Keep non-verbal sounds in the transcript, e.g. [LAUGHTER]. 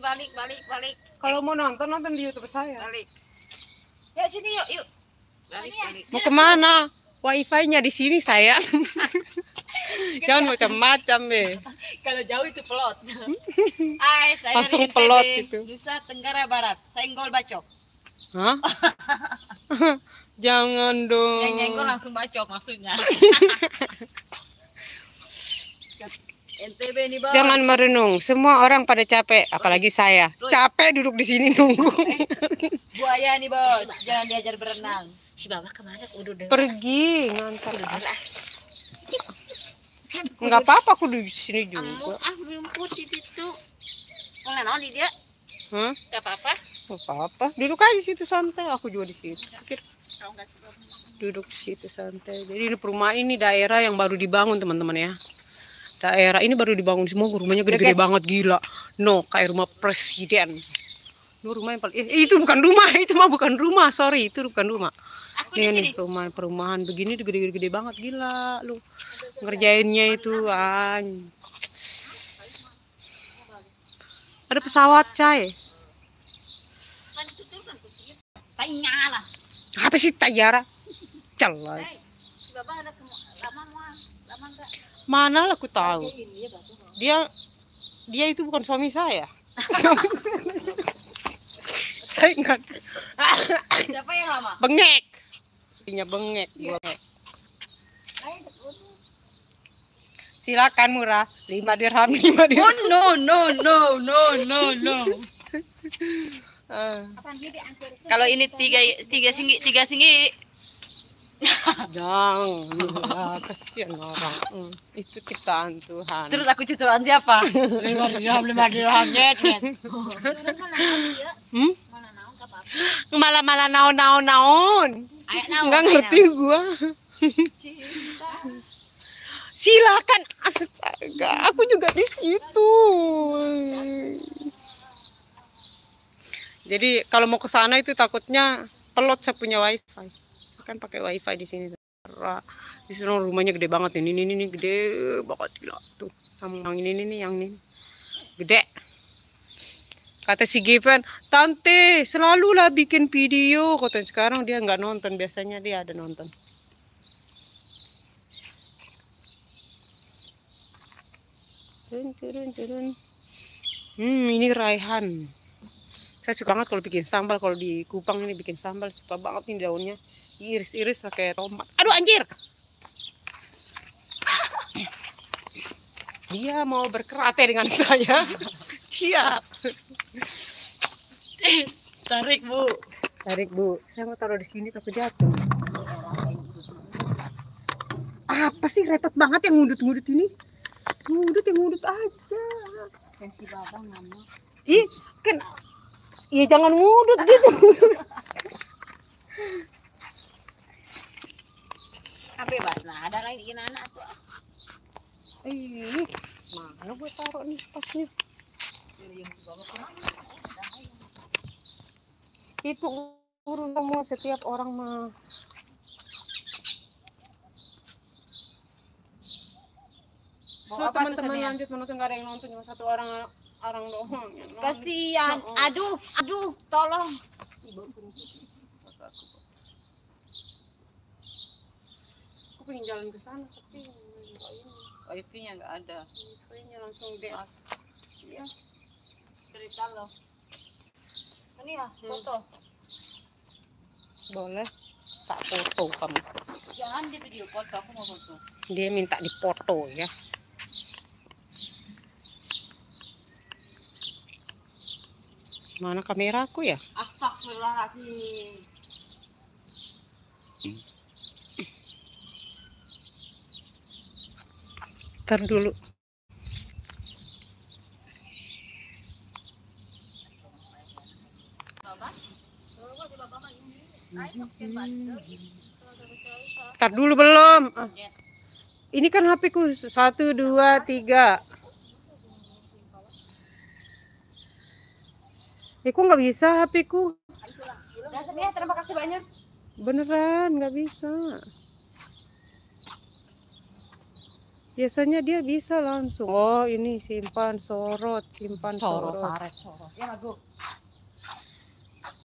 balik, balik, balik. Kalau mau nonton nonton di YouTube saya. Balik. Ya sini yuk, yuk. Balik, ya. balik. Mau kemana? Wifi-nya di sini saya. [LAUGHS] Jangan macam-macam deh. Kalau jauh itu pelot. Hai, [LAUGHS] saya Langsung pelot itu. Nusa Tenggara Barat, Senggol Bacok. Hah? [LAUGHS] Jangan dong. Yang nyenggol langsung bacok maksudnya. Jangan merenung. Semua orang pada capek, apalagi saya. Capek duduk di sini nunggu. Buaya nih bos, jangan diajar berenang. Si Baba kemana? Udah Pergi ngantar. Enggak apa-apa aku di sini juga. Ah, rumput di situ. Mana nol di dia? Hah? Enggak apa-apa. Enggak apa-apa. Duduk aja di situ santai, aku juga di situ. Pikir duduk di situ santai. Jadi ini perumahan ini daerah yang baru dibangun teman-teman ya daerah ini baru dibangun semua rumahnya gede-gede banget gila no kayak rumah presiden no rumah yang paling eh, itu bukan rumah [LAUGHS] itu mah bukan rumah sorry itu bukan rumah Aku nih, perumahan perumahan begini gede-gede banget gila lu ngerjainnya itu an ada pesawat cai apa sih tayara jelas Mana lah aku tahu. Ya, dia dia itu bukan suami saya. [LAUGHS] saya ingat. Siapa yang lama? Bengek. Tinya bengek. Iya. Silakan murah. Lima dirham, Lima dirham. Oh no no no no no no. Uh. [LAUGHS] Kalau ini tiga tiga singgi tiga singgi Jang, iya, kasihan orang. Hmm, itu ciptaan Tuhan. Terus aku ciptaan siapa? Lima dirham, lima dirham, nyet, Hmm? Malah malah naon naon naon. Enggak ngerti gua. Silakan astaga, aku juga di situ. Jadi kalau mau ke sana itu takutnya pelot saya punya wifi kan pakai wifi di sini di sana rumahnya gede banget ini ini ini gede banget gila tuh yang ini ini yang ini gede kata si Given tante selalulah bikin video kata sekarang dia nggak nonton biasanya dia ada nonton turun turun turun hmm ini Raihan saya suka banget kalau bikin sambal kalau di Kupang ini bikin sambal suka banget nih daunnya iris-iris pakai tomat aduh anjir dia mau berkerate dengan [LAUGHS] saya siap tarik bu tarik bu saya mau taruh di sini tapi jatuh apa sih repot banget yang ngudut-ngudut ini ngudut yang ngudut aja sensi babang mama ih kan Iya jangan ngudut gitu apa bas nah ada lagi ini anak tuh ih mana gue taruh nih pasnya? itu urus semua setiap orang mah So, teman-teman lanjut menonton gak ada yang nonton cuma satu orang orang doang Kasihan. Aduh, aduh, tolong. Aku pengen jalan ke sana tapi wifi-nya nggak ada. Wifi-nya langsung deh. Ah. Iya. Cerita lo. Ini ya, hmm. foto. Boleh. Tak foto kamu. Jangan di video foto, aku mau foto. Dia minta di foto ya. Mana kameraku aku ya? Astagfirullahaladzim. Ntar dulu. Ntar dulu belum. Ini kan HP ku satu dua tiga. Iku eh, nggak bisa HP-ku. Ya, terima kasih banyak. Beneran nggak bisa. Biasanya dia bisa langsung. Oh, ini simpan sorot, simpan sorot. Sorot, sorot. Ya,